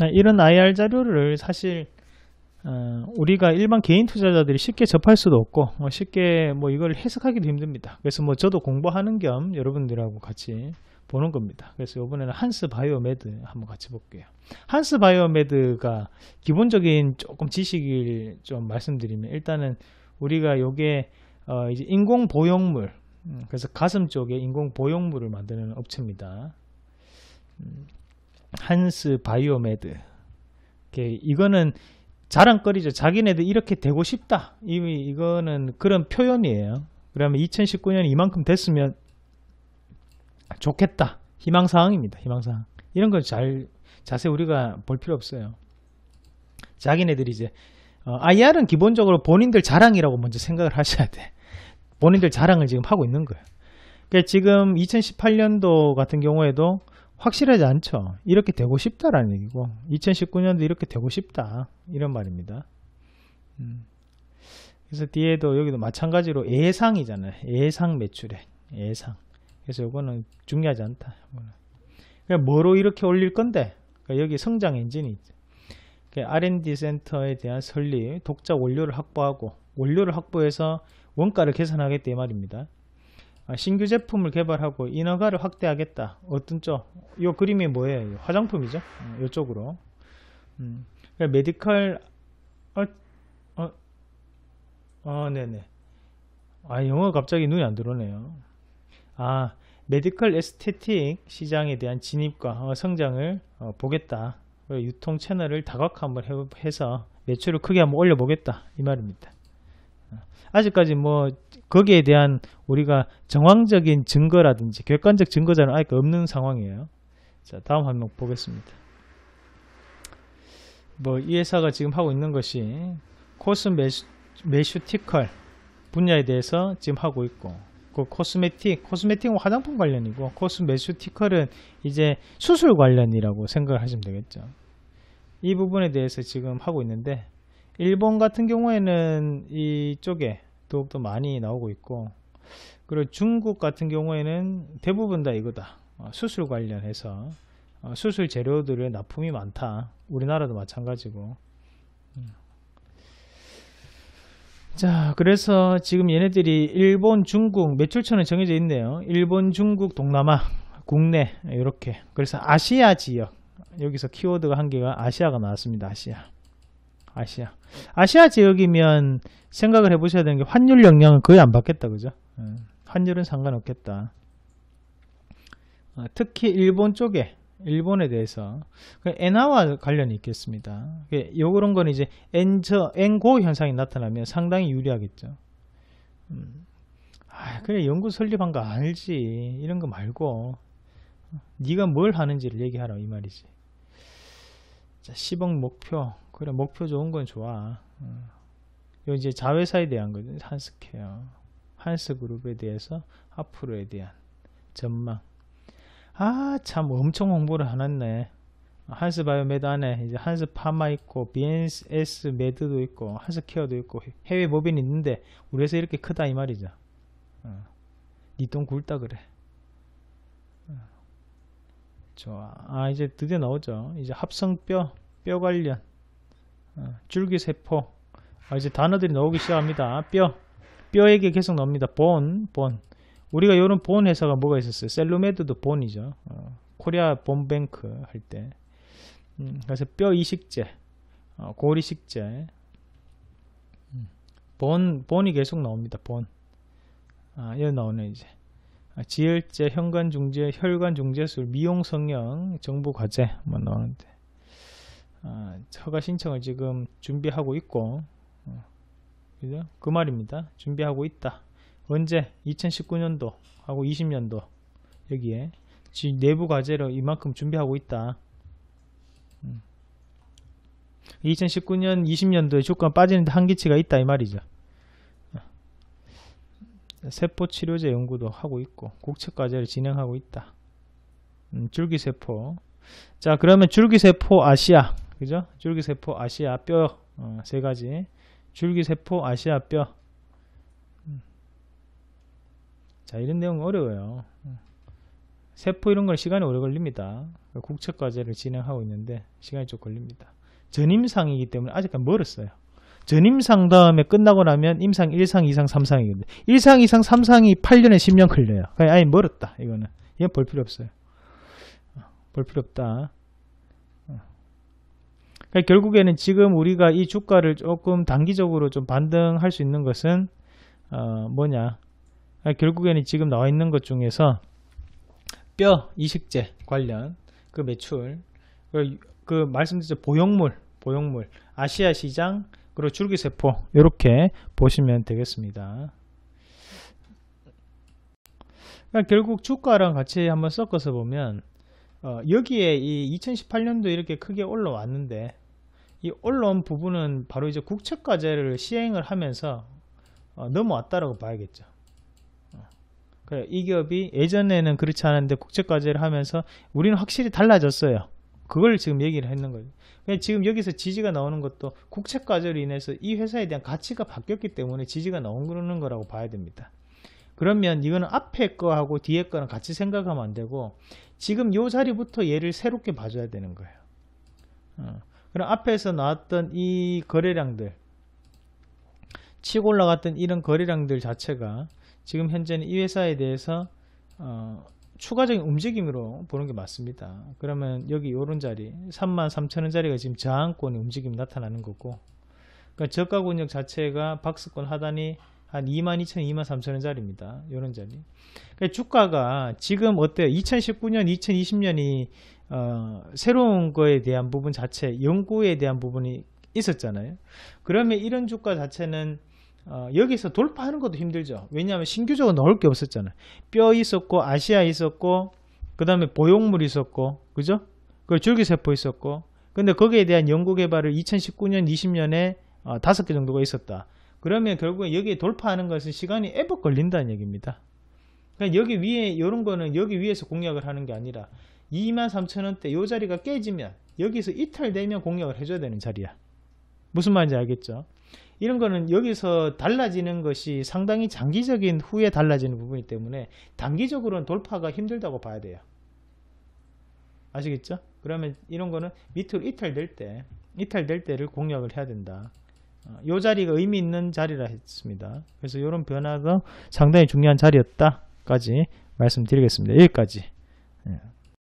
네, 이런 IR 자료를 사실 어, 우리가 일반 개인 투자자들이 쉽게 접할 수도 없고 뭐 쉽게 뭐 이걸 해석하기도 힘듭니다. 그래서 뭐 저도 공부하는 겸 여러분들하고 같이 보는 겁니다. 그래서 이번에는 한스 바이오메드 한번 같이 볼게요. 한스 바이오메드가 기본적인 조금 지식을 좀 말씀드리면 일단은 우리가 요게 어 이제 인공 보형물 음, 그래서 가슴 쪽에 인공 보형물을 만드는 업체입니다. 음, 한스 바이오메드 이거는 자랑거리죠. 자기네들 이렇게 되고 싶다. 이미 이거는 그런 표현이에요. 그러면 2019년이 이만큼 됐으면 좋겠다. 희망사항입니다. 희망사항. 이런 건잘 자세히 우리가 볼 필요 없어요. 자기네들이 이제 어, IR은 기본적으로 본인들 자랑이라고 먼저 생각을 하셔야 돼. 본인들 자랑을 지금 하고 있는 거예요. 그러니까 지금 2018년도 같은 경우에도 확실하지 않죠. 이렇게 되고 싶다라는 얘기고 2019년도 이렇게 되고 싶다 이런 말입니다. 음. 그래서 뒤에도 여기도 마찬가지로 예상이잖아요. 예상 매출액 예상. 그래서 이거는 중요하지 않다. 그냥 그러니까 뭐로 이렇게 올릴 건데 그러니까 여기 성장 엔진이 있죠. 그러니까 R&D 센터에 대한 설립, 독자 원료를 확보하고 원료를 확보해서 원가를 계산하겠다 이 말입니다. 아, 신규 제품을 개발하고 인허가를 확대하겠다. 어떤 쪽? 이 그림이 뭐예요? 화장품이죠. 이쪽으로. 음, 음 그러니까 메디컬 어, 어, 어, 네네. 아, 영어 갑자기 눈이 안 들어오네요. 아, 메디컬 에스테틱 시장에 대한 진입과 어, 성장을 어, 보겠다. 유통 채널을 다각화 한번 해서 매출을 크게 한번 올려보겠다. 이 말입니다. 아직까지 뭐 거기에 대한 우리가 정황적인 증거라든지 객관적 증거자는 아직 없는 상황이에요. 자, 다음 항목 보겠습니다. 뭐 이 회사가 지금 하고 있는 것이 코스메슈티컬 분야에 대해서 지금 하고 있고 그 코스메틱, 코스메틱은 화장품 관련이고 코스메슈티컬은 이제 수술 관련이라고 생각을 하시면 되겠죠. 이 부분에 대해서 지금 하고 있는데 일본 같은 경우에는 이쪽에 더욱더 많이 나오고 있고 그리고 중국 같은 경우에는 대부분 다 이거다 어, 수술 관련해서 어, 수술 재료들의 납품이 많다 우리나라도 마찬가지고 음. 자 그래서 지금 얘네들이 일본 중국 매출처는 정해져 있네요 일본 중국 동남아 국내 이렇게 그래서 아시아 지역 여기서 키워드가 한 개가 아시아가 나왔습니다 아시아 아시아. 아시아 지역이면 생각을 해보셔야 되는 게 환율 영향은 거의 안 받겠다. 그죠? 예. 환율은 상관없겠다. 아, 특히 일본 쪽에 일본에 대해서 그 엔화와 관련이 있겠습니다. 그 요런 건 이제 엔저 엔고 현상이 나타나면 상당히 유리하겠죠. 음. 아, 그래 연구 설립한 거 알지 이런 거 말고 네가 뭘 하는지를 얘기하라 이 말이지. 자, 10억 목표. 그래, 목표 좋은 건 좋아. 어. 이제 자회사에 대한 거죠. 한스케어. 한스그룹에 대해서 앞으로에 대한 전망. 아, 참 엄청 홍보를 안 했네. 한스바이오메드 안에 이제 한스 파마 있고 BNS 매드도 있고 한스케어도 있고 해외 법인이 있는데 우리 회사 이렇게 크다 이 말이죠. 어. 니돈 네 굴다 그래. 좋아. 그렇죠. 아, 이제 드디어 나오죠. 이제 합성뼈, 뼈 관련, 어, 줄기세포. 아, 이제 단어들이 나오기 시작합니다. 뼈, 뼈에게 계속 나옵니다. 본, 본. 우리가 요런본 회사가 뭐가 있었어요? 셀루메드도 본이죠. 어, 코리아 본뱅크 할 때. 음, 그래서 뼈 이식제, 어, 고리 식제. 음, 본, 본이 계속 나옵니다. 본. 아, 여기 나오네, 이제. 아, 지혈제, 현관 중재, 혈관 중재술, 미용 성형 정보 과제 뭐 나오는데 아, 허가 신청을 지금 준비하고 있고 어, 그 말입니다. 준비하고 있다. 언제? 2019년도 하고 20년도 여기에 지 내부 과제를 이만큼 준비하고 있다. 음. 2019년, 20년도에 주가 빠지는데 한계치가 있다 이 말이죠. 세포치료제 연구도 하고 있고 국책과제를 진행하고 있다. 음, 줄기세포 자 그러면 줄기세포 아시아 그죠? 줄기세포 아시아 뼈세 가지 줄기세포 아시아 뼈 어, 음. 자, 이런 내용 어려워요. 음. 세포 이런 걸 시간이 오래 걸립니다. 국책과제를 진행하고 있는데 시간이 좀 걸립니다. 전임상이기 때문에 아직까지 멀었어요. 전임 상담에 끝나고 나면 임상 1상, 2상, 3상이거든요. 1상, 2상, 3상이 8년에 10년 걸려요. 그냥 아예 멀었다. 이거는. 이건 볼 필요 없어요. 어, 볼 필요 없다. 어. 그러니까 결국에는 지금 우리가 이 주가를 조금 단기적으로 좀 반등할 수 있는 것은 어, 뭐냐 그러니까 결국에는 지금 나와 있는 것 중에서 뼈 이식제 관련 그 매출 그, 그 말씀드렸죠 보형물 보형물 아시아 시장 그리고 줄기세포 이렇게 보시면 되겠습니다. 그러니까 결국 주가랑 같이 한번 섞어서 보면 어, 여기에 이 2018년도 이렇게 크게 올라왔는데 이 올라온 부분은 바로 이제 국채과제를 시행을 하면서 어, 넘어왔다라고 봐야겠죠. 어. 그래, 이 기업이 예전에는 그렇지 않은데 국채과제를 하면서 우리는 확실히 달라졌어요. 그걸 지금 얘기를 했는 거죠. 그러니까 지금 여기서 지지가 나오는 것도 국채 과절로 인해서 이 회사에 대한 가치가 바뀌었기 때문에 지지가 나오는 거라고 봐야 됩니다. 그러면 이거는 앞에 거하고 뒤에 거는 같이 생각하면 안 되고 지금 요 자리부터 얘를 새롭게 봐줘야 되는 거예요. 어. 그럼 앞에서 나왔던 이 거래량들 치고 올라갔던 이런 거래량들 자체가 지금 현재는 이 회사에 대해서 어, 추가적인 움직임으로 보는 게 맞습니다. 그러면 여기 요런 자리 3 3 0 0 0원자리가 지금 저항권의 움직임이 나타나는 거고 그러니까 저가 권역 자체가 박스권 하단이 한2 2 0 0 0 2 3 0 0 0원자리입니다요런 자리. 그러니까 주가가 지금 어때요? 2019년, 2020년이 어, 새로운 거에 대한 부분 자체, 연구에 대한 부분이 있었잖아요. 그러면 이런 주가 자체는 어, 여기서 돌파하는 것도 힘들죠. 왜냐하면 신규적으로 넣을 게 없었잖아요. 뼈 있었고 아시아 있었고 그 다음에 보형물 있었고 그죠? 그 줄기세포 있었고 근데 거기에 대한 연구개발을 2019년 20년에 어, 5개 정도가 있었다. 그러면 결국에 여기에 돌파하는 것은 시간이 애버 걸린다는 얘기입니다. 그러니까 여기 위에 이런 거는 여기 위에서 공략을 하는 게 아니라 23,000원대 이 자리가 깨지면 여기서 이탈되면 공략을 해줘야 되는 자리야. 무슨 말인지 알겠죠? 이런 거는 여기서 달라지는 것이 상당히 장기적인 후에 달라지는 부분이기 때문에 단기적으로는 돌파가 힘들다고 봐야 돼요. 아시겠죠? 그러면 이런 거는 밑으로 이탈될 때, 이탈될 때를 공략을 해야 된다. 이 어, 자리가 의미 있는 자리라 했습니다. 그래서 이런 변화가 상당히 중요한 자리였다까지 말씀드리겠습니다. 여기까지.